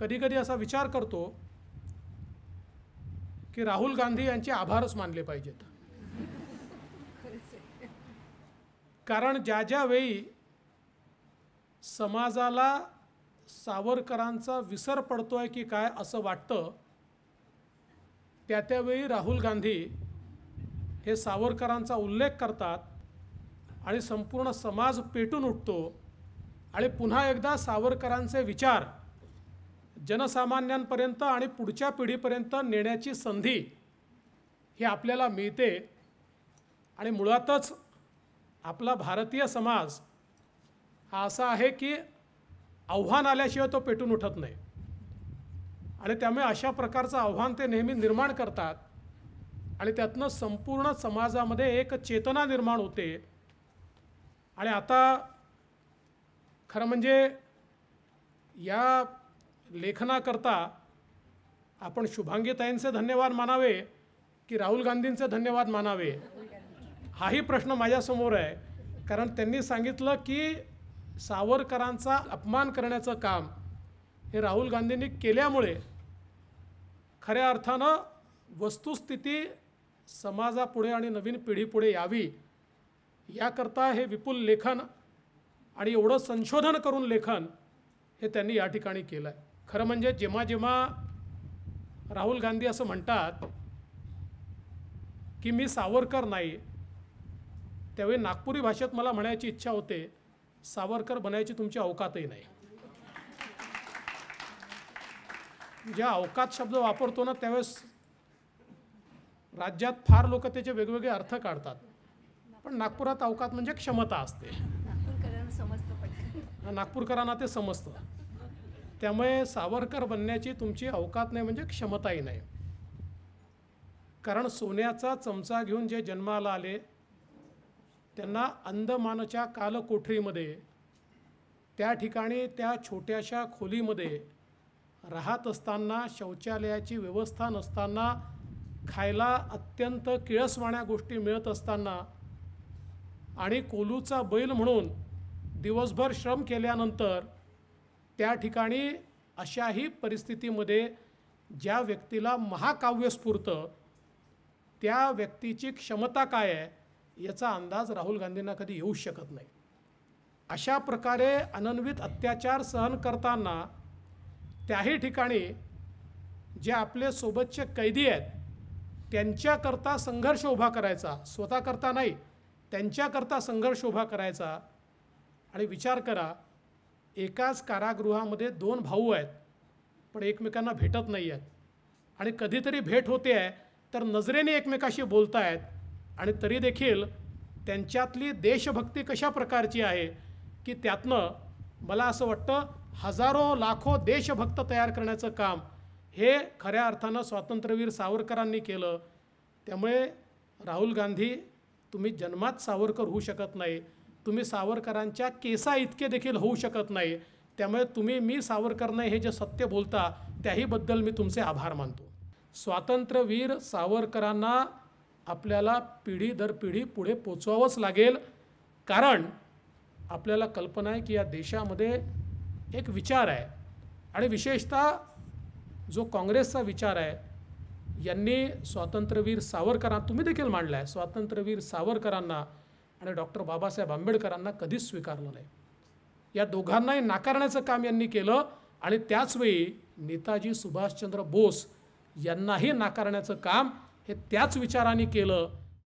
कधीकधी असा विचार करतो की राहुल गांधी यांचे आभारच मानले पाहिजेत कारण ज्या ज्या वेळी समाजाला सावरकरांचा विसर पडतो आहे की काय असं वाटतं त्या त्यावेळी राहुल गांधी हे सावरकरांचा उल्लेख करतात आणि संपूर्ण समाज पेटून उठतो आणि पुन्हा एकदा सावरकरांचे विचार जनसामान्यांपर्यंत आणि पुढच्या पिढीपर्यंत नेण्याची संधी ही आपल्याला मिळते आणि मुळातच आपला भारतीय समाज हा असा आहे की आव्हान आल्याशिवाय तो पेटून उठत नाही आणि त्यामुळे अशा प्रकारचं आव्हान ते नेहमी निर्माण करतात आणि त्यातनं संपूर्ण समाजामध्ये एक चेतना निर्माण होते आणि आता खरं म्हणजे या लेखनाकरता आपण शुभांगीताईंचे धन्यवाद मानावे की राहुल गांधींचे धन्यवाद मानावे हाही प्रश्न माझ्यासमोर आहे कारण त्यांनी सांगितलं की सावरकरांचा अपमान करण्याचं काम हे राहुल गांधींनी केल्यामुळे खऱ्या अर्थानं वस्तुस्थिती समाजापुढे आणि नवीन पिढीपुढे यावी याकरता हे विपुल लेखन आणि एवढं संशोधन करून लेखन हे त्यांनी या ठिकाणी केलं आहे खरं म्हणजे जेव्हा जेव्हा राहुल गांधी असं म्हणतात की मी सावरकर नाही त्यावेळी नागपुरी भाषेत मला म्हणायची इच्छा होते सावरकर बनायची तुमची अवकातही नाही ज्या अवकात शब्द वापरतो ना त्यावेळेस राज्यात फार लोक त्याचे वेगवेगळे अर्थ काढतात पण नागपुरात अवकात म्हणजे क्षमता असते नागपूरकरांना ते समजतं त्यामुळे सावरकर बनण्याची तुमची अवकात नाही म्हणजे क्षमताही नाही कारण सोन्याचा चमचा घेऊन जे जन्माला आले त्यांना अंदमानच्या कालकोठरीमध्ये त्या ठिकाणी त्या छोट्याशा खोलीमध्ये राहत असताना शौचालयाची व्यवस्था नसताना खायला अत्यंत किळसवाण्या गोष्टी मिळत असताना आणि कोलूचा बैल म्हणून दिवसभर श्रम केल्यानंतर त्या ठिकाणी अशाही परिस्थितीमध्ये ज्या व्यक्तीला महाकाव्य स्फूर्त त्या व्यक्तीची क्षमता काय आहे याचा अंदाज राहुल गांधींना कधी येऊ शकत नाही अशा प्रकारे अनन्वित अत्याचार सहन करताना त्याही ठिकाणी जे आपले सोबतचे कैदी आहेत त्यांच्याकरता संघर्ष उभा करायचा स्वतःकरता नाही त्यांच्याकरता संघर्ष उभा करायचा आणि विचार करा एकाच कारागृहामध्ये दोन भाऊ आहेत पण एकमेकांना भेटत नाही आहेत आणि कधीतरी भेट होते आहे तर नजरेने एकमेकाशी बोलत आहेत आणि तरी देखील त्यांच्यातली देशभक्ती कशा प्रकारची आहे की त्यातनं मला असं वाटतं हजारो लाखो देशभक्त तयार करण्याचं काम हे खऱ्या अर्थानं स्वातंत्र्यवीर सावरकरांनी केलं त्यामुळे राहुल गांधी तुम्ही जन्मात सावरकर होऊ शकत नाही तुम्ही सावरकरांच्या केसा इतके देखील होऊ शकत नाही त्यामुळे तुम्ही मी सावरकर नाही हे जे सत्य बोलता त्याहीबद्दल मी तुमचे आभार मानतो स्वातंत्र्यवीर सावरकरांना आपल्याला पिढी दर पिढी पुढे पोचवावंच लागेल कारण आपल्याला कल्पना आहे की या देशामध्ये एक विचार आहे आणि विशेषतः जो काँग्रेसचा विचार आहे यांनी स्वातंत्र्यवीर सावरकरांना तुम्ही देखील मांडला आहे स्वातंत्र्यवीर सावरकरांना आणि डॉक्टर बाबासाहेब आंबेडकरांना कधीच स्वीकारलं नाही या दोघांनाही नाकारण्याचं काम यांनी केलं आणि त्याचवेळी नेताजी सुभाषचंद्र बोस यांनाही नाकारण्याचं काम हे त्याच विचारांनी केलं